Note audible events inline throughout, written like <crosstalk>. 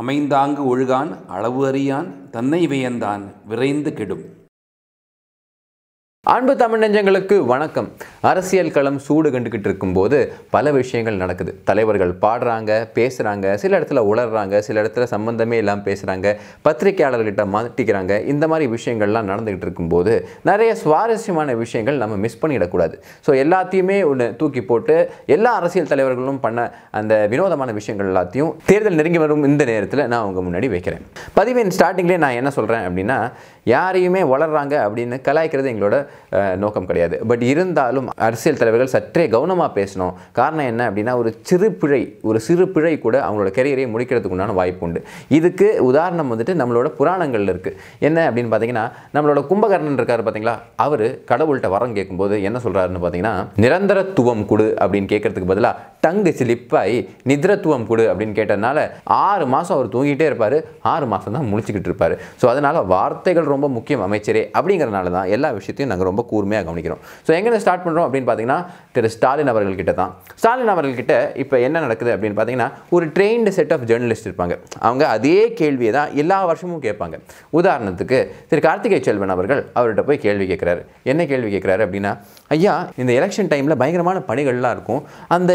அமைந்தாங்கு ஒழுகான் அளவு அறியான் தன்னை வியந்தான் விரைந்து கெடும் அன்பு தமிழ் நெஞ்சங்களுக்கு வணக்கம் அரசியல் களம் சூடு கண்டுக்கிட்டு இருக்கும்போது பல விஷயங்கள் நடக்குது தலைவர்கள் பாடுறாங்க பேசுகிறாங்க சில இடத்துல உளர்றாங்க சில இடத்துல சம்மந்தமே இல்லாமல் பேசுகிறாங்க பத்திரிகையாளர்கிட்ட மாட்டிக்கிறாங்க இந்த மாதிரி விஷயங்கள்லாம் நடந்துக்கிட்டு இருக்கும்போது நிறைய சுவாரஸ்யமான விஷயங்கள் நம்ம மிஸ் பண்ணிடக்கூடாது ஸோ எல்லாத்தையுமே ஒன்று தூக்கி போட்டு எல்லா அரசியல் தலைவர்களும் பண்ண அந்த வினோதமான விஷயங்கள் எல்லாத்தையும் தேர்தல் நெருங்கி வரும் இந்த நேரத்தில் நான் உங்கள் முன்னாடி வைக்கிறேன் பதிவின் ஸ்டார்டிங்லேயே நான் என்ன சொல்கிறேன் அப்படின்னா யாரையுமே வளர்றாங்க அப்படின்னு கலாய்க்கிறது எங்களோட நோக்கம் கிடையாது பட் இருந்தாலும் அரசியல் தலைவர்கள் சற்றே கவனமாக பேசணும் காரணம் என்ன அப்படின்னா ஒரு சிறு பிழை ஒரு சிறு பிழை கூட அவங்களோட கரியரையை முடிக்கிறதுக்கு உண்டான வாய்ப்பு உண்டு இதுக்கு உதாரணம் வந்துட்டு நம்மளோட புராணங்கள் இருக்குது என்ன அப்படின்னு பார்த்தீங்கன்னா நம்மளோட கும்பகர்ணன் இருக்கார் பார்த்தீங்களா அவர் கடவுள்கிட்ட வரம் கேட்கும்போது என்ன சொல்கிறாருன்னு பார்த்தீங்கன்னா நிரந்தரத்துவம் கொடு அப்படின்னு கேட்கறதுக்கு பதிலாக டங்கு சிலிப்பாய் நிதிரத்துவம் கொடு அப்படின்னு கேட்டதுனால ஆறு மாதம் அவர் தூங்கிட்டே இருப்பார் ஆறு மாதம் தான் முழிச்சிக்கிட்டு இருப்பார் ஸோ அதனால் வார்த்தைகள் ரொம்ப முக்கியம் அமைச்சரே அப்படிங்கிறனால தான் எல்லா விஷயத்தையும் நாங்கள் ரொம்ப கூர்மையாக கவனிக்கிறோம் ஸோ எங்கே ஸ்டார்ட் பண்ணுறோம் அப்படின்னு பார்த்தீங்கன்னா திரு ஸ்டாலின் அவர்கள்கிட்ட தான் ஸ்டாலின் அவர்கள்கிட்ட இப்போ என்ன நடக்குது அப்படின்னு பார்த்தீங்கன்னா ஒரு ட்ரெயின்டு செட் ஆஃப் ஜேர்னலிஸ்ட் இருப்பாங்க அவங்க அதே கேள்வியை தான் எல்லா வருஷமும் கேட்பாங்க உதாரணத்துக்கு திரு கார்த்திகை செல்வன் அவர்கள் அவர்கிட்ட போய் கேள்வி கேட்குறாரு என்ன கேள்வி கேட்குறாரு அப்படின்னா ஐயா இந்த எலெக்ஷன் டைமில் பயங்கரமான பணிகள்லாம் இருக்கும் அந்த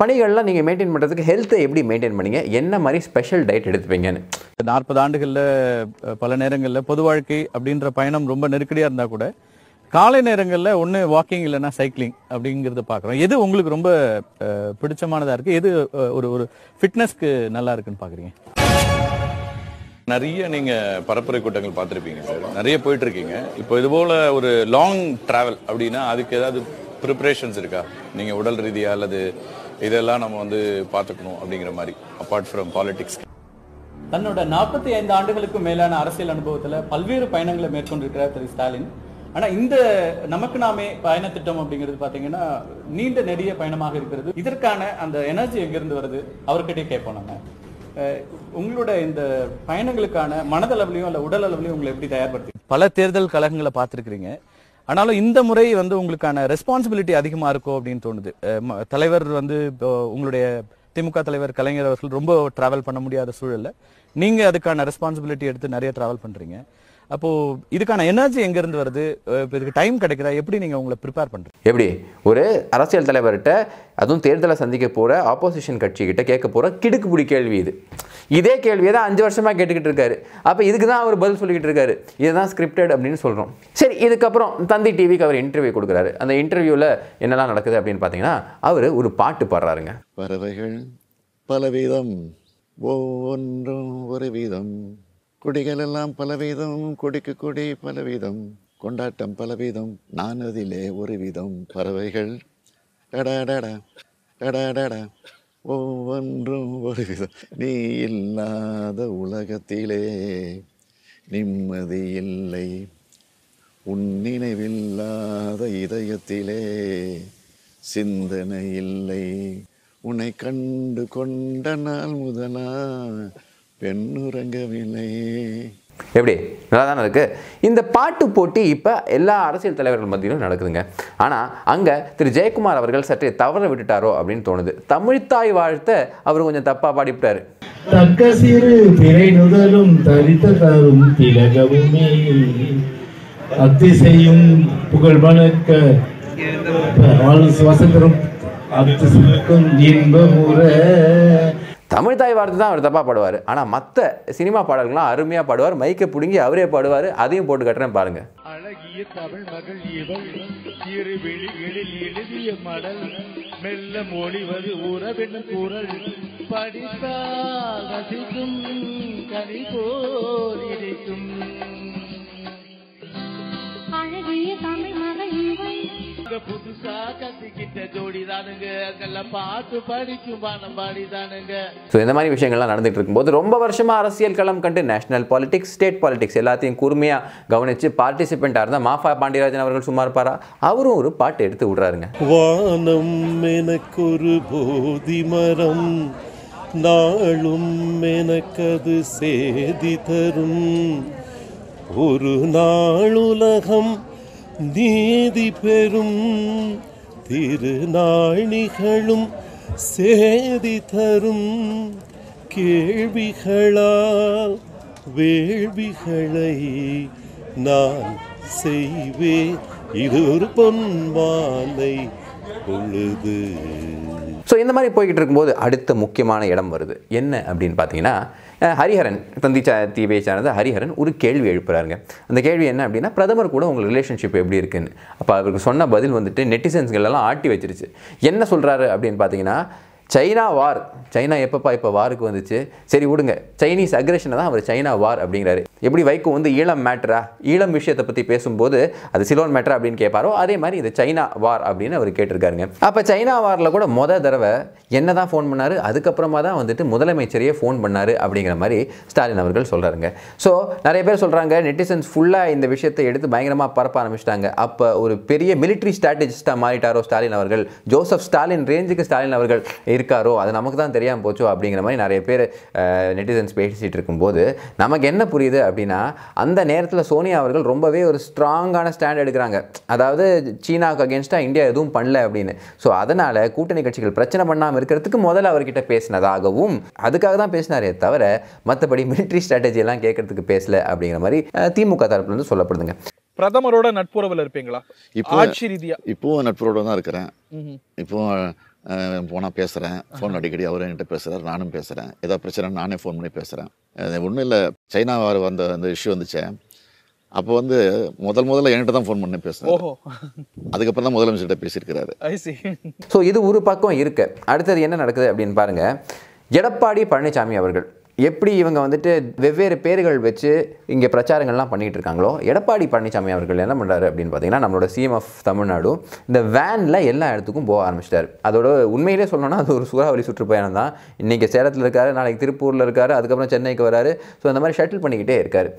பணிகள்லாம் நீங்கள் மெயின்டைன் பண்ணுறதுக்கு ஹெல்த்தை எப்படி மெயின்டைன் பண்ணீங்க என்ன மாதிரி ஸ்பெஷல் டயட் எடுத்துப்பீங்கன்னு நாற்பது ஆண்டுகளில் பல நேரங்களில் பொது வாழ்க்கை அப்படின்ற பயணம் ரொம்ப நெருக்கடியாக இருந்தால் கூட காலை நேரங்களில் ஒன்று வாக்கிங் இல்லைன்னா சைக்கிளிங் அப்படிங்கிறத பார்க்குறோம் எது உங்களுக்கு ரொம்ப பிடிச்சமானதாக இருக்குது எது ஒரு ஒரு ஃபிட்னஸ்க்கு நல்லா இருக்குன்னு பார்க்குறீங்க நிறைய நீங்கள் பரப்புரை கூட்டங்கள் பார்த்துருப்பீங்க சார் நிறைய போயிட்டுருக்கீங்க இப்போ இது போல் ஒரு லாங் ட்ராவல் அப்படின்னா அதுக்கு ஏதாவது ப்ரிப்பரேஷன்ஸ் இருக்கா நீங்கள் உடல் ரீதியாக அல்லது இதெல்லாம் நம்ம வந்து பார்த்துக்கணும் அப்படிங்கிற மாதிரி அப்பார்ட் ஃப்ரம் பாலிடிக்ஸ் தன்னோட நாற்பத்தி ஐந்து ஆண்டுகளுக்கு மேலான அரசியல் அனுபவத்தில் பல்வேறு பயணங்களை மேற்கொண்டிருக்கிறார் திரு ஸ்டாலின் ஆனா இந்த நமக்கு நாமே பயண திட்டம் அப்படிங்கிறது பாத்தீங்கன்னா நீண்ட நெடிய பயணமாக இருக்கிறது இதற்கான அந்த எனர்ஜி எங்கிருந்து வருது அவர்கிட்டயே கேட்போம் நாங்க உங்களோட இந்த பயணங்களுக்கான மனதளவுலையும் அல்ல உடல் அளவுலையும் உங்களை எப்படி தயார்படுத்தி பல தேர்தல் கழகங்களை பார்த்துருக்கீங்க ஆனாலும் இந்த முறை வந்து உங்களுக்கான ரெஸ்பான்சிபிலிட்டி அதிகமா இருக்கும் அப்படின்னு தோணுது தலைவர் வந்து உங்களுடைய திமுக தலைவர் கலைஞர் அவர்கள் ரொம்ப டிராவல் பண்ண முடியாத சூழல்ல நீங்க அதுக்கான ரெஸ்பான்சிபிலிட்டி எடுத்து நிறைய டிராவல் பண்றீங்க அப்போ இதுக்கான எனர்ஜி எங்க இருந்து வருது இப்போ இதுக்கு டைம் கிடைக்குதா எப்படி நீங்க உங்களை ப்ரிப்பேர் பண்றீங்க எப்படி ஒரு அரசியல் தலைவர்கிட்ட அதுவும் தேர்தலை சந்திக்க போற ஆப்போசிஷன் கட்சிக்கிட்ட கேட்க போற கிடுக்குப்பிடி கேள்வி இது இதே கேள்வியை தான் அஞ்சு வருஷமா கேட்டுக்கிட்டு இருக்காரு அப்போ இதுக்கு தான் அவர் பதில் சொல்லிக்கிட்டு இருக்காரு இதுதான் ஸ்கிரிப்டட் அப்படின்னு சொல்றோம் சரி இதுக்கப்புறம் தந்தி டிவிக்கு அவர் இன்டர்வியூ கொடுக்குறாரு அந்த இன்டர்வியூவில் என்னெல்லாம் நடக்குது அப்படின்னு பார்த்தீங்கன்னா அவர் ஒரு பாட்டு பாடுறாருங்க பறவைகள் பலவிதம் ஒவ்வொன்றும் ஒரு விதம் எல்லாம் பலவிதம் கொடிக்கு கொடி பலவிதம் கொண்டாட்டம் பலவிதம் நான் அதிலே ஒரு விதம் பறவைகள் ஒவ்வொன்றும் ஒரு விதம் நீ இல்லாத உலகத்திலே நிம்மதி இல்லை உன் நினைவில்லாத இதயத்திலே சிந்தனை இல்லை உன்னை கண்டு கொண்ட நாள் முதலா பெண்ணுறங்கவில்லையே எப்படி நல்லா தானே இருக்கு இந்த பாட்டு போட்டி இப்போ எல்லா அரசியல் தலைவர்கள் மத்தியிலும் நடக்குதுங்க ஆனால் அங்கே திரு ஜெயக்குமார் அவர்கள் சற்றே தவற விட்டுட்டாரோ அப்படின்னு தோணுது தமிழ்த்தாய் வாழ்த்த அவர் கொஞ்சம் தப்பாக பாடிவிட்டாரு தக்க சிறு திரை நுதலும் தரித்த தரும் திலகமுமே அத்திசையும் புகழ் வணக்க தமிழ் தாய் வார்த்தை தான் அவர் தப்பாக பாடுவார் ஆனால் மற்ற சினிமா பாடல்கள்லாம் அருமையாக பாடுவார் மைக்கை பிடுங்கி அவரே பாடுவார் அதையும் போட்டு கட்டுறேன் பாருங்க அழகிய தமிழ் மகள் இவள் எழுதிய மடல் மெல்ல மொழிவது உறவின் குரல் படித்தால் ரசிக்கும் கனி போல் இருக்கும் அழகிய தமிழ் மகள் இவள் ஸோ இந்த மாதிரி விஷயங்கள்லாம் நடந்துகிட்டு இருக்கும்போது ரொம்ப வருஷமாக அரசியல் களம் கண்டு நேஷனல் பாலிட்டிக்ஸ் ஸ்டேட் பாலிட்டிக்ஸ் எல்லாத்தையும் கூர்மையாக கவனித்து பார்ட்டிசிபெண்ட்டாக இருந்தால் மாஃபா பாண்டியராஜன் அவர்கள் சும்மா இருப்பாரா அவரும் ஒரு பாட்டு எடுத்து விடுறாருங்க வானம் எனக்கொரு போதி மரம் நாளும் எனக்கது சேதி தரும் ஒரு நாள் உலகம் நீதி பெறும் திருநாழிகளும் சேதி தரும் கேள்விகளால் வேள்விகளை நான் செய்வேன் இது ஒரு பொன்வாலை பொழுது ஸோ இந்த மாதிரி போய்கிட்டு இருக்கும்போது அடுத்த முக்கியமான இடம் வருது என்ன அப்படின்னு பார்த்தீங்கன்னா ஹரிஹரன் தந்தி தந்தி பேச்சானது ஹரிஹரன் ஒரு கேள்வி எழுப்புறாருங்க அந்த கேள்வி என்ன அப்படின்னா பிரதமர் கூட உங்கள் ரிலேஷன்ஷிப் எப்படி இருக்குன்னு அப்போ அவருக்கு சொன்ன பதில் வந்துட்டு நெட்டிசன்ஸ்கள் ஆட்டி வச்சிருச்சு என்ன சொல்கிறாரு அப்படின்னு பார்த்தீங்கன்னா சைனா வார் சைனா எப்பப்பா இப்போ வாருக்கு வந்துச்சு சரி விடுங்க சைனீஸ் அக்ரெஷனை தான் அவர் சைனா வார் அப்படிங்கிறாரு எப்படி வைக்கோ வந்து ஈழம் மேட்ரா ஈழம் விஷயத்தை பற்றி பேசும்போது அது சிலோன் மேட்ரா அப்படின்னு கேட்பாரோ அதே மாதிரி இது சைனா வார் அப்படின்னு அவர் கேட்டிருக்காருங்க அப்போ சைனா வாரில் கூட முத தடவை என்ன தான் ஃபோன் பண்ணார் அதுக்கப்புறமா தான் வந்துட்டு முதலமைச்சரையே ஃபோன் பண்ணார் அப்படிங்கிற மாதிரி ஸ்டாலின் அவர்கள் சொல்கிறாருங்க ஸோ நிறைய பேர் சொல்கிறாங்க நெட்டிசன்ஸ் ஃபுல்லாக இந்த விஷயத்தை எடுத்து பயங்கரமாக பரப்ப ஆரம்பிச்சிட்டாங்க அப்போ ஒரு பெரிய மிலிட்ரி ஸ்ட்ராட்டஜிஸ்டாக மாறிட்டாரோ ஸ்டாலின் அவர்கள் ஜோசப் ஸ்டாலின் ரேஞ்சுக்கு ஸ்டாலின் அவர்கள் இருக்காரோ அது நமக்கு தான் தெரியாமல் போச்சோ அப்படிங்கிற மாதிரி நிறைய பேர் நெட்டிசன்ஸ் பேசிகிட்டு இருக்கும்போது நமக்கு என்ன புரியுது அப்படின்னா அந்த நேரத்தில் சோனியா அவர்கள் ரொம்பவே ஒரு ஸ்ட்ராங்கான ஸ்டாண்ட் எடுக்கிறாங்க அதாவது சீனாவுக்கு அகேன்ஸ்டாக இந்தியா எதுவும் பண்ணல அப்படின்னு ஸோ அதனால் கூட்டணி கட்சிகள் பிரச்சனை பண்ணாமல் இருக்கிறதுக்கு முதல்ல அவர்கிட்ட பேசினதாகவும் அதுக்காக தான் பேசினாரே தவிர மற்றபடி மிலிட்ரி ஸ்ட்ராட்டஜியெல்லாம் எல்லாம் கேட்கறதுக்கு பேசல அப்படிங்கிற மாதிரி திமுக தரப்புலேருந்து சொல்லப்படுதுங்க பிரதமரோட நட்புறவில் இருப்பீங்களா இப்போ ஆட்சி ரீதியாக இப்போ நட்புறவோட தான் இருக்கிறேன் இப்போ போனால் பேசுகிறேன் ஃபோன் அடிக்கடி அவரும் என்கிட்ட பேசுகிறார் நானும் பேசுகிறேன் ஏதாவது பிரச்சனை நானே ஃபோன் பண்ணி பேசுகிறேன் ஒன்றும் இல்லை சைனா வந்த அந்த இஷ்யூ வந்துச்சு அப்போ வந்து முதல் முதல்ல என்கிட்ட தான் ஃபோன் பண்ணி பேசுகிறேன் அதுக்கப்புறம் தான் முதலமைச்சர்கிட்ட பேசியிருக்கிறாரு ஸோ இது ஒரு பக்கம் இருக்கு அடுத்தது என்ன நடக்குது அப்படின்னு பாருங்கள் எடப்பாடி பழனிசாமி அவர்கள் எப்படி இவங்க வந்துட்டு வெவ்வேறு பேர்கள் வச்சு இங்கே பிரச்சாரங்கள்லாம் பண்ணிகிட்டு இருக்காங்களோ எடப்பாடி பழனிசாமி அவர்கள் என்ன பண்ணுறாரு அப்படின்னு பார்த்தீங்கன்னா நம்மளோட சிஎம் ஆஃப் தமிழ்நாடு இந்த வேனில் எல்லா இடத்துக்கும் போக ஆரம்பிச்சிட்டார் அதோட உண்மையிலே சொல்லணும்னா அது ஒரு சூறாவளி சுற்றுப்பயணம் தான் இன்றைக்கி சேலத்தில் இருக்கார் நாளைக்கு திருப்பூரில் இருக்கார் அதுக்கப்புறம் சென்னைக்கு வராரு ஸோ அந்த மாதிரி ஷட்டில் பண்ணிக்கிட்டே இருக்கார்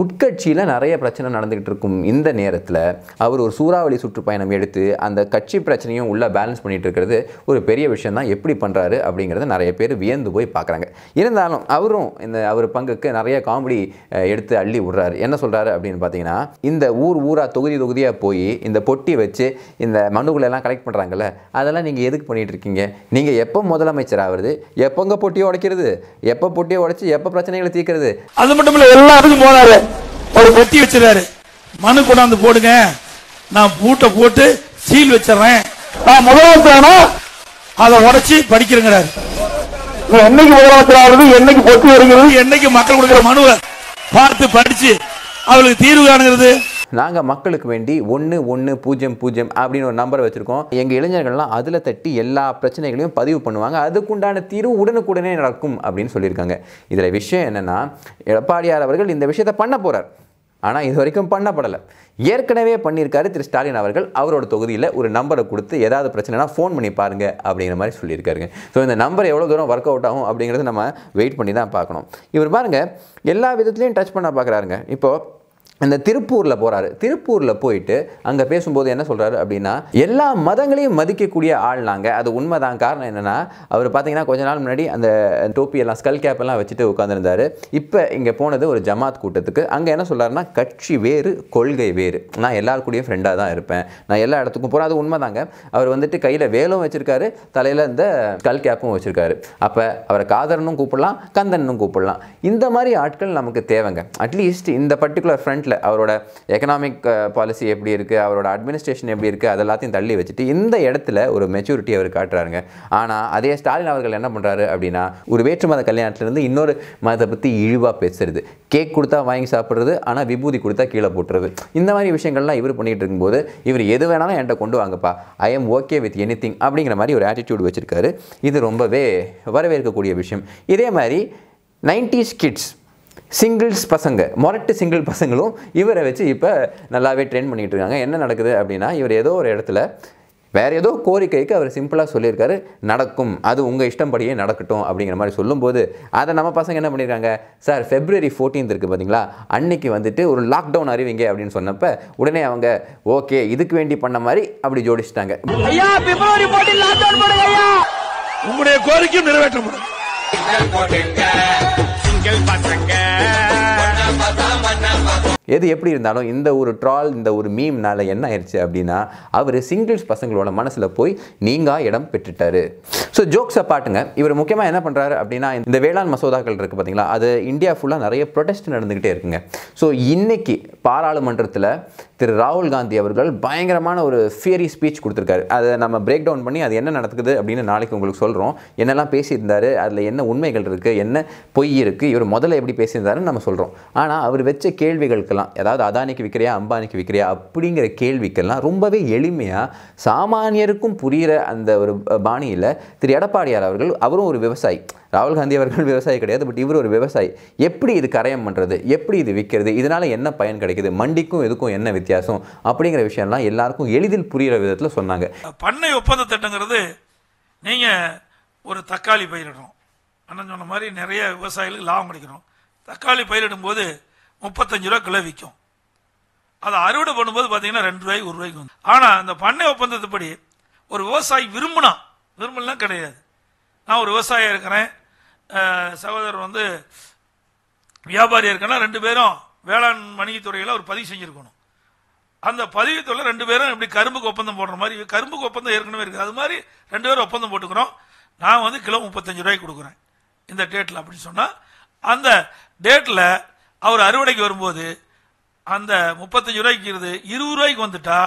உட்கட்சியில் நிறைய பிரச்சனை நடந்துகிட்டு இருக்கும் இந்த நேரத்தில் அவர் ஒரு சூறாவளி சுற்றுப்பயணம் எடுத்து அந்த கட்சி பிரச்சனையும் உள்ளே பேலன்ஸ் பண்ணிகிட்டு இருக்கிறது ஒரு பெரிய விஷயம் தான் எப்படி பண்ணுறாரு அப்படிங்கிறத நிறைய பேர் வியந்து போய் பார்க்குறாங்க இருந்தாலும் அவரும் இந்த அவர் பங்குக்கு நிறைய காமெடி எடுத்து அள்ளி விடுறாரு என்ன சொல்கிறாரு அப்படின்னு பார்த்தீங்கன்னா இந்த ஊர் ஊராக தொகுதி தொகுதியாக போய் இந்த பொட்டி வச்சு இந்த மனுக்களெல்லாம் கலெக்ட் பண்ணுறாங்கல்ல அதெல்லாம் நீங்கள் எதுக்கு பண்ணிகிட்டு இருக்கீங்க நீங்கள் எப்போ முதலமைச்சர் ஆகுறது எப்போங்க பொட்டியை உடைக்கிறது எப்போ பொட்டியை உடைச்சி எப்போ பிரச்சனைகளை தீர்க்கிறது அது மட்டும் இல்லை எல்லாருக்கும் போனார் ஒரு பெட்டி வச்சிருக்காரு மனு கொண்டாந்து போடுங்க நான் பூட்டை போட்டு சீல் வச்சிடறேன் நான் முதலமைச்சரானா அதை உடைச்சு படிக்கிறேங்கிறாரு என்னைக்கு முதலமைச்சர் ஆகுது என்னைக்கு பொட்டி வருகிறது என்னைக்கு மக்கள் கொடுக்குற மனுவை பார்த்து படிச்சு அவளுக்கு தீர்வு காணுங்கிறது நாங்கள் மக்களுக்கு வேண்டி ஒன்று ஒன்று பூஜ்ஜியம் பூஜ்ஜியம் அப்படின்னு ஒரு நம்பரை வச்சுருக்கோம் எங்கள் இளைஞர்கள்லாம் அதில் தட்டி எல்லா பிரச்சனைகளையும் பதிவு பண்ணுவாங்க அதுக்குண்டான தீர்வு உடனுக்குடனே நடக்கும் அப்படின்னு சொல்லியிருக்காங்க இதில் விஷயம் என்னென்னா எடப்பாடியார் அவர்கள் இந்த விஷயத்தை பண்ண போகிறார் ஆனால் இது வரைக்கும் பண்ணப்படலை ஏற்கனவே பண்ணியிருக்காரு திரு ஸ்டாலின் அவர்கள் அவரோட தொகுதியில் ஒரு நம்பரை கொடுத்து ஏதாவது பிரச்சனைனா ஃபோன் பண்ணி பாருங்கள் அப்படிங்கிற மாதிரி சொல்லியிருக்காருங்க ஸோ இந்த நம்பர் எவ்வளோ தூரம் ஒர்க் அவுட் ஆகும் அப்படிங்கிறத நம்ம வெயிட் பண்ணி தான் பார்க்கணும் இவர் பாருங்கள் எல்லா விதத்துலையும் டச் பண்ண பார்க்குறாருங்க இப்போது இந்த திருப்பூரில் போகிறாரு திருப்பூரில் போயிட்டு அங்கே பேசும்போது என்ன சொல்கிறாரு அப்படின்னா எல்லா மதங்களையும் மதிக்கக்கூடிய ஆள் நாங்கள் அது உண்மைதான் காரணம் என்னென்னா அவர் பார்த்தீங்கன்னா கொஞ்ச நாள் முன்னாடி அந்த டோப்பியெல்லாம் ஸ்கல் எல்லாம் வச்சுட்டு உட்காந்துருந்தாரு இப்போ இங்கே போனது ஒரு ஜமாத் கூட்டத்துக்கு அங்கே என்ன சொல்கிறாருன்னா கட்சி வேறு கொள்கை வேறு நான் எல்லாருக்கூடிய ஃப்ரெண்டாக தான் இருப்பேன் நான் எல்லா இடத்துக்கும் போகிறேன் அது உண்மைதாங்க அவர் வந்துட்டு கையில் வேலும் வச்சுருக்காரு தலையில் இந்த ஸ்கல் கேப்பும் வச்சுருக்காரு அப்போ அவரை காதரனும் கூப்பிடலாம் கந்தனும் கூப்பிடலாம் இந்த மாதிரி ஆட்கள் நமக்கு தேவைங்க அட்லீஸ்ட் இந்த பர்டிகுலர் ஃப்ரெண்ட் கரண்ட்டில் அவரோட எக்கனாமிக் பாலிசி எப்படி இருக்குது அவரோட அட்மினிஸ்ட்ரேஷன் எப்படி இருக்குது அதெல்லாத்தையும் தள்ளி வச்சுட்டு இந்த இடத்துல ஒரு மெச்சூரிட்டி அவர் காட்டுறாருங்க ஆனால் அதே ஸ்டாலின் அவர்கள் என்ன பண்ணுறாரு அப்படின்னா ஒரு வேற்று மத கல்யாணத்துலேருந்து இன்னொரு மதத்தை பற்றி இழிவாக பேசுறது கேக் கொடுத்தா வாங்கி சாப்பிட்றது ஆனால் விபூதி கொடுத்தா கீழே போட்டுறது இந்த மாதிரி விஷயங்கள்லாம் இவர் பண்ணிகிட்டு இருக்கும்போது இவர் எது வேணாலும் என்கிட்ட கொண்டு வாங்கப்பா I am okay with anything அப்படிங்கிற மாதிரி ஒரு ஆட்டிடியூட் வச்சுருக்காரு இது ரொம்பவே வரவேற்கக்கூடிய விஷயம் இதே மாதிரி நைன்டிஸ் கிட்ஸ் சிங்கிள்ஸ் பசங்க மொரட்டு சிங்கிள் பசங்களும் இவரை வச்சு இப்போ நல்லாவே ட்ரெயின் பண்ணிகிட்டு இருக்காங்க என்ன நடக்குது அப்படின்னா இவர் ஏதோ ஒரு இடத்துல வேறு ஏதோ கோரிக்கைக்கு அவர் சிம்பிளாக சொல்லியிருக்காரு நடக்கும் அது உங்கள் இஷ்டம்படியே நடக்கட்டும் அப்படிங்கிற மாதிரி சொல்லும்போது அதை நம்ம பசங்க என்ன பண்ணியிருக்காங்க சார் ஃபெப்ரவரி ஃபோர்டீன்த் இருக்குது பார்த்தீங்களா அன்னைக்கு வந்துட்டு ஒரு லாக்டவுன் அறிவிங்க அப்படின்னு சொன்னப்போ உடனே அவங்க ஓகே இதுக்கு வேண்டி பண்ண மாதிரி அப்படி ஜோடிச்சிட்டாங்க உங்களுடைய கோரிக்கையும் பசங்க எது எப்படி இருந்தாலும் இந்த ஒரு ட்ரால் இந்த ஒரு மீம்னால என்ன ஆயிடுச்சு அப்படின்னா அவர் சிங்கிள்ஸ் பசங்களோட மனசில் போய் நீங்கள் இடம் பெற்றுட்டாரு ஸோ ஜோக்ஸை பாட்டுங்க இவர் முக்கியமாக என்ன பண்ணுறாரு அப்படின்னா இந்த வேளாண் மசோதாக்கள் இருக்குது பார்த்தீங்களா அது இந்தியா ஃபுல்லாக நிறைய ப்ரொடெஸ்ட் நடந்துக்கிட்டே இருக்குங்க ஸோ இன்னைக்கு பாராளுமன்றத்தில் திரு ராகுல் காந்தி அவர்கள் பயங்கரமான ஒரு ஃபியரி ஸ்பீச் கொடுத்துருக்காரு அதை நம்ம பிரேக் டவுன் பண்ணி அது என்ன நடக்குது அப்படின்னு நாளைக்கு உங்களுக்கு சொல்கிறோம் என்னெல்லாம் பேசியிருந்தார் அதில் என்ன உண்மைகள் இருக்குது என்ன பொய் இருக்குது இவர் முதல்ல எப்படி பேசியிருந்தாருன்னு நம்ம சொல்கிறோம் ஆனால் அவர் வச்ச கேள்விகளுக்கு விற்கலாம் ஏதாவது அதானிக்கு விற்கிறியா அம்பானிக்கு விற்கிறியா அப்படிங்கிற கேள்விக்கெல்லாம் ரொம்பவே எளிமையாக சாமானியருக்கும் புரிகிற அந்த ஒரு பாணியில் திரு எடப்பாடியார் அவர்கள் அவரும் ஒரு விவசாயி ராகுல் காந்தி அவர்கள் <laughs> விவசாயி கிடையாது பட் இவர் ஒரு விவசாயி எப்படி இது கரையம் பண்ணுறது எப்படி இது விற்கிறது இதனால் என்ன பயன் கிடைக்குது மண்டிக்கும் இதுக்கும் என்ன வித்தியாசம் அப்படிங்கிற விஷயம்லாம் எல்லாருக்கும் எளிதில் புரிகிற விதத்தில் சொன்னாங்க பண்ணை ஒப்பந்த திட்டங்கிறது நீங்கள் ஒரு தக்காளி பயிரிடணும் அண்ணன் சொன்ன மாதிரி நிறைய விவசாயிகளுக்கு லாபம் கிடைக்கணும் தக்காளி பயிரிடும் போது முப்பத்தஞ்சு ரூபா கிலோ விற்கும் அதை அறுவடை பண்ணும்போது பார்த்தீங்கன்னா ரெண்டு ரூபாய்க்கு ஒரு ரூபாய்க்கு வந்து ஆனால் அந்த பண்ணை ஒப்பந்தத்துப்படி ஒரு விவசாயி விரும்பினா விரும்பலாம் கிடையாது நான் ஒரு விவசாயியாக இருக்கிறேன் சகோதரர் வந்து வியாபாரியாக இருக்கேன்னா ரெண்டு பேரும் வேளாண் வணிகத் துறையில் ஒரு பதிவு செஞ்சுருக்கணும் அந்த பதிவுத்துறையில் ரெண்டு பேரும் இப்படி கரும்புக்கு ஒப்பந்தம் போடுற மாதிரி கரும்புக்கு ஒப்பந்தம் ஏற்கனவே இருக்குது அது மாதிரி ரெண்டு பேரும் ஒப்பந்தம் போட்டுக்கிறோம் நான் வந்து கிலோ முப்பத்தஞ்சு ரூபாய்க்கு கொடுக்குறேன் இந்த டேட்டில் அப்படின்னு சொன்னால் அந்த டேட்டில் அவர் அறுவடைக்கு வரும்போது அந்த முப்பத்தஞ்சு ரூபாய்க்கு இருந்து இருபது ரூபாய்க்கு வந்துட்டா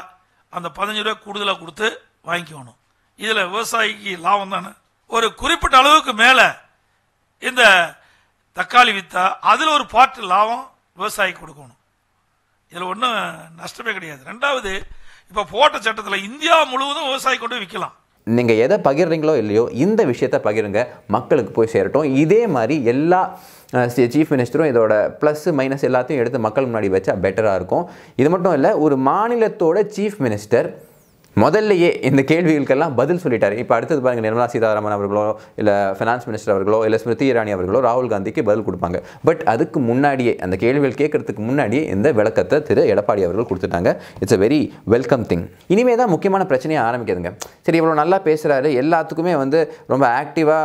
அந்த பதினஞ்சு ரூபாய் கூடுதலாக கொடுத்து வாங்கிக்கணும் இதில் விவசாயிக்கு லாபம் தானே ஒரு குறிப்பிட்ட அளவுக்கு மேலே இந்த தக்காளி விற்றா அதில் ஒரு பாட்டு லாபம் விவசாயிக்கு கொடுக்கணும் இதில் ஒன்றும் நஷ்டமே கிடையாது ரெண்டாவது இப்போ போட்ட சட்டத்தில் இந்தியா முழுவதும் விவசாயி கொண்டு விற்கலாம் நீங்கள் எதை பகிர்றீங்களோ இல்லையோ இந்த விஷயத்தை பகிருங்க மக்களுக்கு போய் சேரட்டும் இதே மாதிரி எல்லா சீஃப் மினிஸ்டரும் இதோட ப்ளஸ் மைனஸ் எல்லாத்தையும் எடுத்து மக்கள் முன்னாடி வச்சா பெட்டராக இருக்கும் இது மட்டும் இல்லை ஒரு மாநிலத்தோட சீஃப் மினிஸ்டர் முதல்லையே இந்த கேள்விகளுக்கெல்லாம் பதில் சொல்லிட்டார் இப்போ அடுத்தது பாருங்கள் நிர்மலா சீதாராமன் அவர்களோ இல்லை ஃபினான்ஸ் மினிஸ்டர் அவர்களோ இல்லை ஸ்மிருதி இரானி அவர்களோ ராகுல் காந்திக்கு பதில் கொடுப்பாங்க பட் அதுக்கு முன்னாடியே அந்த கேள்விகள் கேட்கறதுக்கு முன்னாடியே இந்த விளக்கத்தை திரு எடப்பாடி அவர்கள் கொடுத்துட்டாங்க it's a very welcome thing இனிமே தான் முக்கியமான பிரச்சனையை ஆரம்பிக்குதுங்க சரி இவ்வளோ நல்லா பேசுகிறாரு எல்லாத்துக்குமே வந்து ரொம்ப ஆக்டிவாக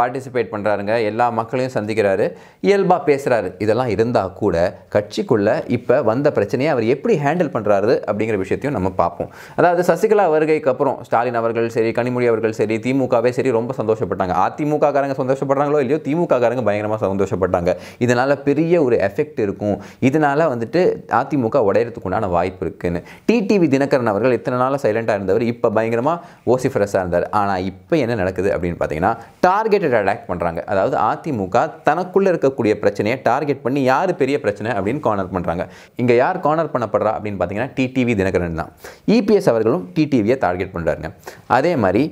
பார்ட்டிசிபேட் பண்ணுறாருங்க எல்லா மக்களையும் சந்திக்கிறாரு இயல்பாக பேசுகிறாரு இதெல்லாம் இருந்தால் கூட கட்சிக்குள்ளே இப்போ வந்த பிரச்சனையை அவர் எப்படி ஹேண்டில் பண்ணுறாரு அப்படிங்கிற விஷயத்தையும் நம்ம பார்ப்போம் அதாவது சசி சசிகலா வருகைக்கு அப்புறம் ஸ்டாலின் அவர்கள் சரி கனிமொழி அவர்கள் சரி திமுகவே சரி ரொம்ப சந்தோஷப்பட்டாங்க அதிமுக காரங்க சந்தோஷப்படுறாங்களோ இல்லையோ திமுக காரங்க பயங்கரமாக சந்தோஷப்பட்டாங்க இதனால் பெரிய ஒரு எஃபெக்ட் இருக்கும் இதனால் வந்துட்டு அதிமுக உடையறதுக்கு உண்டான வாய்ப்பு இருக்குன்னு டிடிவி தினகரன் அவர்கள் இத்தனை நாள் சைலண்ட்டாக இருந்தவர் இப்போ பயங்கரமாக ஓசிஃபரஸாக இருந்தார் ஆனால் இப்போ என்ன நடக்குது அப்படின்னு பார்த்தீங்கன்னா டார்கெட்டட் அட்டாக் பண்ணுறாங்க அதாவது அதிமுக தனக்குள்ளே இருக்கக்கூடிய பிரச்சனையை டார்கெட் பண்ணி யார் பெரிய பிரச்சனை அப்படின்னு கார்னர் பண்ணுறாங்க இங்கே யார் கார்னர் பண்ணப்படுறா அப்படின்னு பார்த்தீங்கன்னா டிடிவி தினகரன் தான் இபிஎஸ் அவர்களும் டிடிவியை டார்கெட் பண்ணுறாருங்க அதே மாதிரி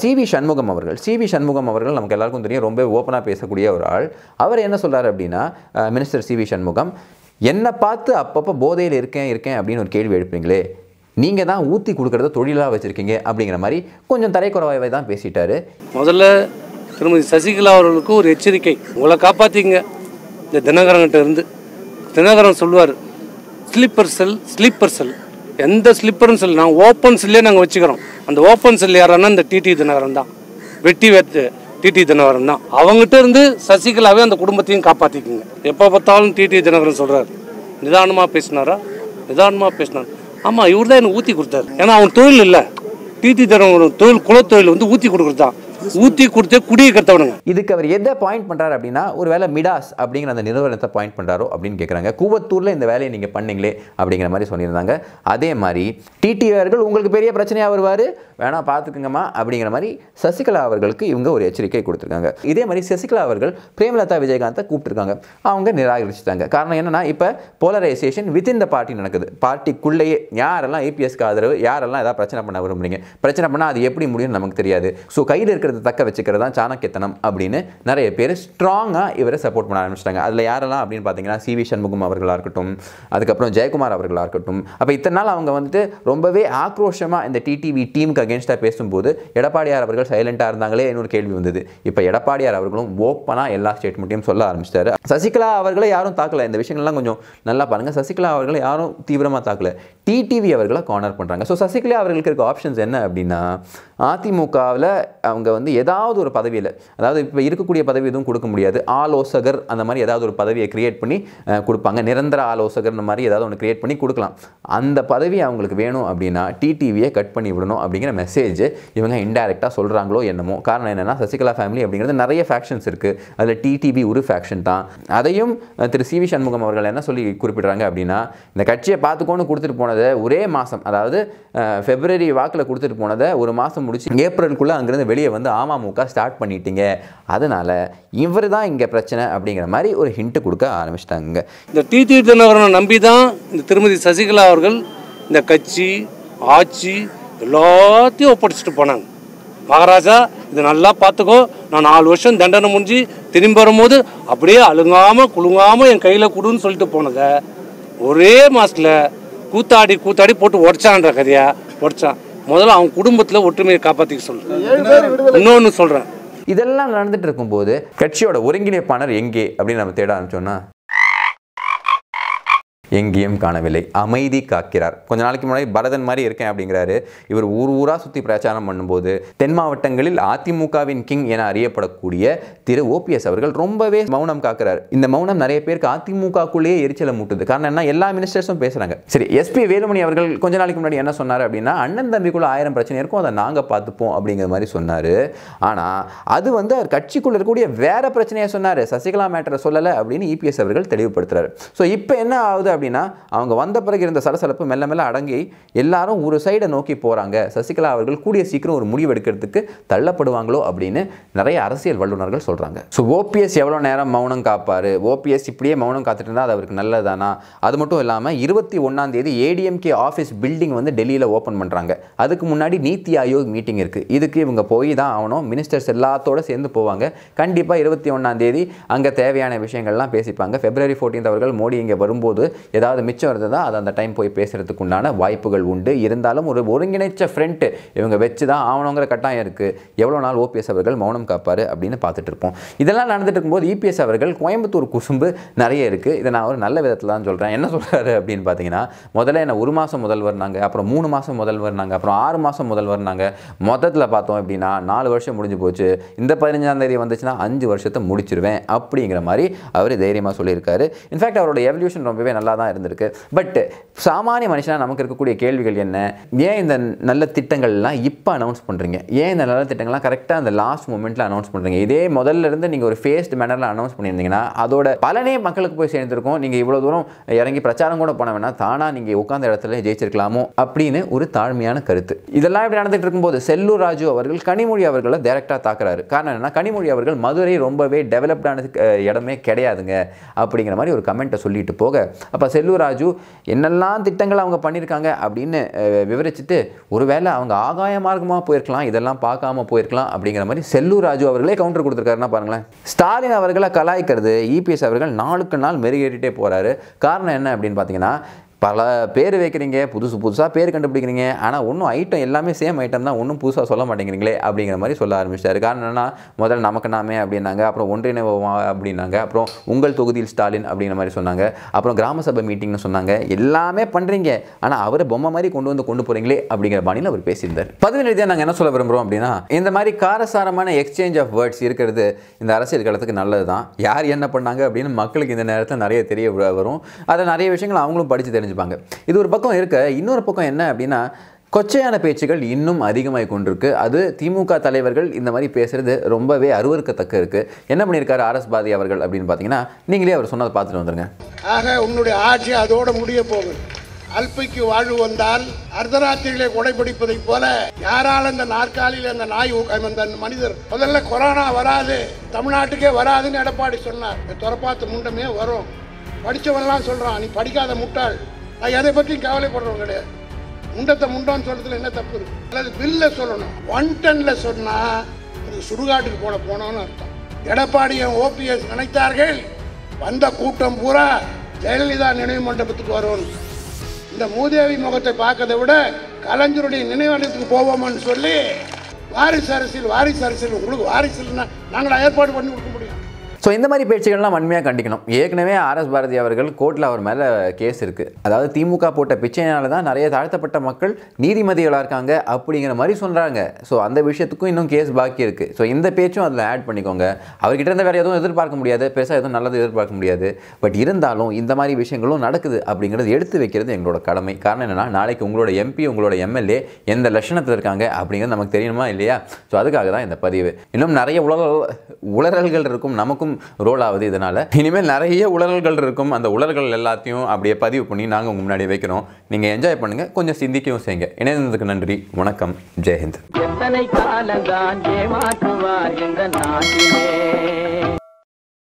சிவி சண்முகம் அவர்கள் சிவி சண்முகம் அவர்கள் நமக்கு எல்லாருக்கும் தெரியும் ரொம்ப ஓப்பனாக பேசக்கூடிய ஒரு ஆள் அவர் என்ன சொல்கிறார் அப்படின்னா மினிஸ்டர் சிவி சண்முகம் என்னை பார்த்து அப்பப்போ போதையில் இருக்கேன் இருக்கேன் அப்படின்னு ஒரு கேள்வி எழுப்பீங்களே நீங்கள் தான் ஊற்றி கொடுக்குறத தொழிலாக வச்சுருக்கீங்க அப்படிங்கிற மாதிரி கொஞ்சம் தரைக்குறவாய் தான் பேசிட்டாரு முதல்ல திருமதி சசிகலா அவர்களுக்கு ஒரு எச்சரிக்கை உங்களை காப்பாற்றிங்க இந்த தினகரன்கிட்ட இருந்து தினகரன் சொல்லுவார் ஸ்லீப்பர் செல் ஸ்லீப்பர் செல் எந்த ஸ்லிப்பர்னு சொல்லி நாங்கள் ஓப்பன் சில்லே நாங்கள் வச்சுக்கிறோம் அந்த ஓப்பன் சில் யாரன்னா இந்த டிடி தினகரன் தான் வெட்டி வெத்து டிடி தினகரன் தான் அவங்ககிட்ட இருந்து சசிகலாவே அந்த குடும்பத்தையும் காப்பாற்றிக்குங்க எப்போ பார்த்தாலும் டிடி தினகரன் சொல்கிறார் நிதானமாக பேசினாரா நிதானமாக பேசினார் ஆமாம் இவர் தான் எனக்கு ஊற்றி கொடுத்தாரு ஏன்னா அவன் தொழில் இல்லை டிடி தினகரன் தொழில் குலத்தொழில் வந்து ஊற்றி கொடுக்குறது தான் ஊற்றி கொடுத்து குடியை இதுக்கு அவர் எதை பாயிண்ட் பண்ணுறாரு அப்படின்னா ஒரு வேலை மிடாஸ் அப்படிங்கிற அந்த நிறுவனத்தை பாயிண்ட் பண்ணுறாரோ அப்படின்னு கேட்குறாங்க கூவத்தூரில் இந்த வேலையை நீங்கள் பண்ணீங்களே அப்படிங்கிற மாதிரி சொல்லியிருந்தாங்க அதே மாதிரி அவர்கள் உங்களுக்கு பெரிய பிரச்சனையாக வருவார் வேணா பாத்துக்குங்கம்மா அப்படிங்கிற மாதிரி சசிகலா அவர்களுக்கு இவங்க ஒரு எச்சரிக்கை கொடுத்துருக்காங்க இதே மாதிரி சசிகலா அவர்கள் பிரேமலதா விஜயகாந்தை கூப்பிட்டுருக்காங்க அவங்க நிராகரிச்சுட்டாங்க காரணம் என்னென்னா இப்போ போலரைசேஷன் வித்தின் த பார்ட்டி நடக்குது பார்ட்டிக்குள்ளேயே யாரெல்லாம் ஏபிஎஸ்க்கு ஆதரவு யாரெல்லாம் ஏதாவது பிரச்சனை பண்ண விரும்புறீங்க பிரச்சனை பண்ணால் அது எப்படி முடியும்னு நமக்கு தெரியாது ஸோ கையில் இருக்கிற இருக்கிறத தக்க வச்சுக்கிறது தான் சாணக்கியத்தனம் அப்படின்னு நிறைய பேர் ஸ்ட்ராங்காக இவரை சப்போர்ட் பண்ண ஆரம்பிச்சிட்டாங்க அதில் யாரெல்லாம் அப்படின்னு பார்த்தீங்கன்னா சி வி சண்முகம் அவர்களாக இருக்கட்டும் அதுக்கப்புறம் ஜெயக்குமார் அவர்களாக இருக்கட்டும் அப்போ இத்தனை நாள் அவங்க வந்துட்டு ரொம்பவே ஆக்ரோஷமாக இந்த டிடிவி டீமுக்கு அகேன்ஸ்டாக பேசும்போது எடப்பாடியார் அவர்கள் சைலண்ட்டாக இருந்தாங்களே இன்னொரு கேள்வி வந்தது இப்போ எடப்பாடியார் அவர்களும் ஓப்பனாக எல்லா ஸ்டேட்மெண்ட்டையும் சொல்ல ஆரம்பிச்சிட்டாரு சசிகலா அவர்களை யாரும் தாக்கலை இந்த விஷயங்கள்லாம் கொஞ்சம் நல்லா பாருங்கள் சசிகலா அவர்களை யாரும் தீவிரமாக தாக்கலை டிடிவி அவர்களை கார்னர் பண்ணுறாங்க ஸோ சசிகலா அவர்களுக்கு இருக்க ஆப்ஷன்ஸ் என்ன அப்படின்னா அதிமுகவில் அவங்க வந்து ஏதாவது ஒரு பதவியில் அதாவது இப்போ இருக்கக்கூடிய பதவி எதுவும் கொடுக்க முடியாது ஆலோசகர் அந்த மாதிரி ஏதாவது ஒரு பதவியை கிரியேட் பண்ணி கொடுப்பாங்க நிரந்தர ஆலோசகர் மாதிரி ஏதாவது ஒன்று கிரியேட் பண்ணி கொடுக்கலாம் அந்த பதவி அவங்களுக்கு வேணும் அப்படின்னா டிடிவியை கட் பண்ணி விடணும் அப்படிங்கிற மெசேஜ் இவங்க இன்டைரக்டாக சொல்கிறாங்களோ என்னமோ காரணம் என்னென்னா சசிகலா ஃபேமிலி அப்படிங்கிறது நிறைய ஃபேக்ஷன்ஸ் இருக்குது அதில் டிடிவி ஒரு ஃபேக்ஷன் தான் அதையும் திரு சி வி சண்முகம் அவர்கள் என்ன சொல்லி குறிப்பிட்றாங்க அப்படின்னா இந்த கட்சியை பார்த்துக்கோன்னு கொடுத்துட்டு போனதை ஒரே மாதம் அதாவது ஃபெப்ரவரி வாக்கில் கொடுத்துட்டு போனதை ஒரு மாதம் முடிச்சு ஏப்ரலுக்குள்ளே அங்கேருந்து வெளியே வந்து அமமுக ஸ்டார்ட் பண்ணிட்டீங்க அதனால் இவர் தான் இங்கே பிரச்சனை அப்படிங்கிற மாதிரி ஒரு ஹிண்ட்டு கொடுக்க ஆரம்பிச்சிட்டாங்க இந்த டி திருநகரனை நம்பி தான் இந்த திருமதி சசிகலா அவர்கள் இந்த கட்சி ஆட்சி எல்லாத்தையும் ஒப்படைச்சிட்டு போனாங்க மகாராஜா இது நல்லா பார்த்துக்கோ நான் நாலு வருஷம் தண்டனை முடிஞ்சு திரும்பி வரும்போது அப்படியே அழுங்காமல் குழுங்காமல் என் கையில் கொடுன்னு சொல்லிட்டு போனதை ஒரே மாதத்தில் கூத்தாடி கூத்தாடி போட்டு உடச்சான்ற கதையா உடச்சான் முதல்ல அவங்க குடும்பத்தில் ஒற்றுமையை காப்பாற்றிக்க சொல்கிறேன் இன்னொன்று சொல்கிறேன் இதெல்லாம் நடந்துட்டு இருக்கும்போது கட்சியோட ஒருங்கிணைப்பாளர் எங்கே அப்படின்னு நம்ம தேட ஆரம்பிச்சோம்னா எங்கேயும் காணவில்லை அமைதி காக்கிறார் கொஞ்ச நாளைக்கு முன்னாடி பரதன் மாதிரி இருக்கேன் அப்படிங்கிறாரு இவர் ஊர் ஊராக சுற்றி பிரச்சாரம் பண்ணும்போது தென் மாவட்டங்களில் அதிமுகவின் கிங் என அறியப்படக்கூடிய திரு ஓபிஎஸ் அவர்கள் ரொம்பவே மௌனம் காக்கிறார் இந்த மௌனம் நிறைய பேருக்கு அதிமுகக்குள்ளேயே எரிச்சலை மூட்டுது காரணம் என்ன எல்லா மினிஸ்டர்ஸும் பேசுகிறாங்க சரி எஸ்பி வேலுமணி அவர்கள் கொஞ்ச நாளைக்கு முன்னாடி என்ன சொன்னார் அப்படின்னா அண்ணன் தம்பிக்குள்ளே ஆயிரம் பிரச்சனை இருக்கும் அதை நாங்கள் பார்த்துப்போம் அப்படிங்கிற மாதிரி சொன்னார் ஆனால் அது வந்து அவர் கட்சிக்குள்ளே இருக்கக்கூடிய வேற பிரச்சனையை சொன்னார் சசிகலா மேட்டரை சொல்லலை அப்படின்னு இபிஎஸ் அவர்கள் தெளிவுபடுத்துறாரு ஸோ இப்போ என்ன ஆகுது அப்படின்னா அவங்க வந்த பிறகு இருந்த சலசலப்பு மெல்ல மெல்ல அடங்கி எல்லாரும் ஒரு சைடை நோக்கி போகிறாங்க சசிகலா அவர்கள் கூடிய சீக்கிரம் ஒரு முடிவு எடுக்கிறதுக்கு தள்ளப்படுவாங்களோ அப்படின்னு நிறைய அரசியல் வல்லுநர்கள் சொல்கிறாங்க ஸோ ஓபிஎஸ் எவ்வளோ நேரம் மௌனம் காப்பார் ஓபிஎஸ் இப்படியே மௌனம் காத்துட்டு இருந்தால் அது அவருக்கு நல்லதானா அது மட்டும் இல்லாமல் இருபத்தி ஒன்றாம் தேதி ஏடிஎம்கே ஆஃபீஸ் பில்டிங் வந்து டெல்லியில் ஓப்பன் பண்ணுறாங்க அதுக்கு முன்னாடி நீத்தி ஆயோக் மீட்டிங் இருக்குது இதுக்கு இவங்க போய் தான் ஆகணும் மினிஸ்டர்ஸ் எல்லாத்தோடு சேர்ந்து போவாங்க கண்டிப்பாக இருபத்தி ஒன்றாம் தேதி அங்கே தேவையான விஷயங்கள்லாம் பேசிப்பாங்க ஃபெப்ரவரி ஃபோர்டீன்த் அவர்கள் மோடி இங்கே வரும்போது ஏதாவது மிச்சம் இருந்ததா அது அந்த டைம் போய் பேசுகிறதுக்கு உண்டான வாய்ப்புகள் உண்டு இருந்தாலும் ஒரு ஒருங்கிணைச்ச ஃப்ரெண்ட்டு இவங்க வச்சு தான் ஆகணுங்கிற கட்டாயம் இருக்குது எவ்வளோ நாள் ஓபிஎஸ் அவர்கள் மௌனம் காப்பார் அப்படின்னு பார்த்துட்டு இருப்போம் இதெல்லாம் நடந்துட்டு இருக்கும்போது இபிஎஸ் e அவர்கள் கோயம்புத்தூர் குசும்பு நிறைய இருக்குது இதை நான் ஒரு நல்ல விதத்தில் தான் சொல்கிறேன் என்ன சொல்கிறாரு அப்படின்னு பார்த்தீங்கன்னா முதல்ல என்ன ஒரு மாதம் முதல்வர் நாங்கள் அப்புறம் மூணு மாதம் முதல்வர் நாங்கள் அப்புறம் ஆறு மாதம் முதல்வர் நாங்கள் மொத்தத்தில் பார்த்தோம் அப்படின்னா நாலு வருஷம் முடிஞ்சு போச்சு இந்த பதினஞ்சாம் தேதி வந்துச்சுன்னா அஞ்சு வருஷத்தை முடிச்சிருவேன் அப்படிங்கிற மாதிரி அவர் தைரியமாக சொல்லியிருக்காரு இன்ஃபேக்ட் அவரோட எவல்யூஷன் ரொம்பவே நல்லா தான் இருந்திருக்கு பட் சாமானிய மனுஷனாக நமக்கு இருக்கக்கூடிய கேள்விகள் என்ன ஏன் இந்த நல்ல திட்டங்கள்லாம் இப்போ அனௌன்ஸ் பண்ணுறீங்க ஏன் இந்த நல்ல திட்டங்கள்லாம் கரெக்டாக அந்த லாஸ்ட் மூமெண்ட்டில் அனௌன்ஸ் பண்ணுறீங்க இதே முதல்ல இருந்து நீங்கள் ஒரு ஃபேஸ்ட் மேனரில் அனௌன்ஸ் பண்ணியிருந்தீங்கன்னா அதோட பலனே மக்களுக்கு போய் சேர்ந்துருக்கும் நீங்கள் இவ்வளோ தூரம் இறங்கி பிரச்சாரம் கூட போன வேணா தானாக நீங்கள் உட்காந்த இடத்துல ஜெயிச்சிருக்கலாமோ அப்படின்னு ஒரு தாழ்மையான கருத்து இதெல்லாம் இப்படி நடந்துட்டு இருக்கும்போது செல்லூர் ராஜு அவர்கள் கனிமொழி அவர்களை டேரெக்டாக தாக்குறாரு காரணம் என்னன்னா கனிமொழி அவர்கள் மதுரை ரொம்பவே டெவலப்டான இடமே கிடையாதுங்க அப்படிங்கிற மாதிரி ஒரு கமெண்ட்டை சொல்லிட்டு போக அப்போ செல்லூர் ராஜு என்னெல்லாம் திட்டங்கள் அவங்க பண்ணியிருக்காங்க அப்படின்னு விவரிச்சுட்டு ஒருவேளை அவங்க ஆகாய மார்க்கமாக போயிருக்கலாம் இதெல்லாம் பார்க்காம போயிருக்கலாம் அப்படிங்கிற மாதிரி செல்லூர் ராஜு அவர்களே கவுண்டர் கொடுத்துருக்காருன்னா பாருங்களேன் ஸ்டாலின் அவர்களை கலாய்க்கிறது இபிஎஸ் அவர்கள் நாளுக்கு நாள் மெருகேறிட்டே போகிறாரு காரணம் என்ன அப்படின்னு பார்த்தீங்கன்னா பல பேர் வைக்கிறீங்க புதுசு புதுசாக பேர் கண்டுபிடிக்கிறீங்க ஆனால் ஒன்றும் ஐட்டம் எல்லாமே சேம் ஐட்டம் தான் ஒன்றும் புதுசாக சொல்ல மாட்டேங்கிறீங்களே அப்படிங்கிற மாதிரி சொல்ல ஆரம்பிச்சிட்டாரு காரணம் என்னென்னா முதல்ல நமக்கு நாமே அப்படின்னாங்க அப்புறம் ஒன்றிணைவு அப்படின்னாங்க அப்புறம் உங்கள் தொகுதியில் ஸ்டாலின் அப்படிங்கிற மாதிரி சொன்னாங்க அப்புறம் கிராம சபை மீட்டிங்னு சொன்னாங்க எல்லாமே பண்ணுறீங்க ஆனால் அவரை பொம்மை மாதிரி கொண்டு வந்து கொண்டு போகிறீங்களே அப்படிங்கிற பாணியில் அவர் பேசியிருந்தார் பதவி நிறுத்தியாக நாங்கள் என்ன சொல்ல விரும்புகிறோம் அப்படின்னா இந்த மாதிரி காரசாரமான எக்ஸ்சேஞ்ச் ஆஃப் வேர்ட்ஸ் இருக்கிறது இந்த அரசியல் காலத்துக்கு நல்லது தான் யார் என்ன பண்ணாங்க அப்படின்னு மக்களுக்கு இந்த நேரத்தில் நிறைய தெரிய வரும் அதில் நிறைய விஷயங்கள் அவங்களும் படித்து தெரிஞ்சு தெரிஞ்சுப்பாங்க இது ஒரு பக்கம் இருக்க இன்னொரு பக்கம் என்ன அப்படின்னா கொச்சையான பேச்சுகள் இன்னும் அதிகமாக கொண்டிருக்கு அது திமுக தலைவர்கள் இந்த மாதிரி பேசுகிறது ரொம்பவே அருவறுக்கத்தக்க இருக்குது என்ன பண்ணியிருக்காரு ஆர்எஸ் பாதி அவர்கள் அப்படின்னு பார்த்தீங்கன்னா நீங்களே அவர் சொன்னதை பார்த்துட்டு வந்துருங்க ஆக உன்னுடைய ஆட்சி அதோடு முடிய போகுது அல்பைக்கு வாழ்வு வந்தால் அர்த்தராத்திரிகளை கொடைப்பிடிப்பதைப் போல யாரால் அந்த நாற்காலியில் அந்த நாய் அந்த மனிதர் முதல்ல கொரோனா வராது தமிழ்நாட்டுக்கே வராதுன்னு எடப்பாடி சொன்னார் துறப்பாத்து முண்டமே வரும் படித்தவன்லாம் சொல்கிறான் நீ படிக்காத முட்டாள் நான் எதை பற்றியும் கவலைப்படுறவங்க கிடையாது முண்டத்தை முண்டான்னு சொல்றதுல என்ன தப்பு இருக்கு அல்லது பில்ல சொல்லணும் ஒன் டன்ல சொன்னா அது சுடுகாட்டுக்கு போல போனோம்னு அர்த்தம் எடப்பாடியும் ஓபிஎஸ் நினைத்தார்கள் வந்த கூட்டம் பூரா ஜெயலலிதா நினைவு மண்டபத்துக்கு வரும் இந்த மூதேவி முகத்தை பார்க்கதை விட கலைஞருடைய நினைவகத்துக்கு போவோம்னு சொல்லி வாரிசு அரசியல் வாரிசு அரசியல் உங்களுக்கு வாரிசு இல்லைன்னா நாங்களா ஏற்பாடு பண்ணி கொடுக்க ஸோ இந்த மாதிரி பேச்சுகள்லாம் வன்மையாக கண்டிக்கணும் ஏற்கனவே ஆர்எஸ் பாரதி அவர்கள் கோர்ட்டில் அவர் மேலே கேஸ் இருக்குது அதாவது திமுக போட்ட பிச்சையினால தான் நிறைய தாழ்த்தப்பட்ட மக்கள் நீதிமதிகளாக இருக்காங்க அப்படிங்கிற மாதிரி சொல்கிறாங்க ஸோ அந்த விஷயத்துக்கும் இன்னும் கேஸ் பாக்கி இருக்குது ஸோ இந்த பேச்சும் அதில் ஆட் பண்ணிக்கோங்க அவர்கிட்ட இருந்த வேறு எதுவும் எதிர்பார்க்க முடியாது பெருசாக எதுவும் நல்லது எதிர்பார்க்க முடியாது பட் இருந்தாலும் இந்த மாதிரி விஷயங்களும் நடக்குது அப்படிங்கிறது எடுத்து வைக்கிறது எங்களோட கடமை காரணம் என்னென்னா நாளைக்கு உங்களோட எம்பி உங்களோட எம்எல்ஏ எந்த லட்சணத்தில் இருக்காங்க அப்படிங்கிறது நமக்கு தெரியணுமா இல்லையா ஸோ அதுக்காக தான் இந்த பதிவு இன்னும் நிறைய உலக உளறல்கள் இருக்கும் நமக்கும் ரோல் ஆகுது இதனால் இனிமேல் நிறைய உளறல்கள் இருக்கும் அந்த உளறல்கள் எல்லாத்தையும் அப்படியே பதிவு பண்ணி நாங்கள் உங்கள் முன்னாடி வைக்கிறோம் நீங்கள் என்ஜாய் பண்ணுங்கள் கொஞ்சம் சிந்திக்கவும் செய்யுங்க இணைந்ததுக்கு நன்றி வணக்கம் ஜெயஹிந்த் எத்தனை தான் ஏமாற்றுவார் இந்த நாட்டிலே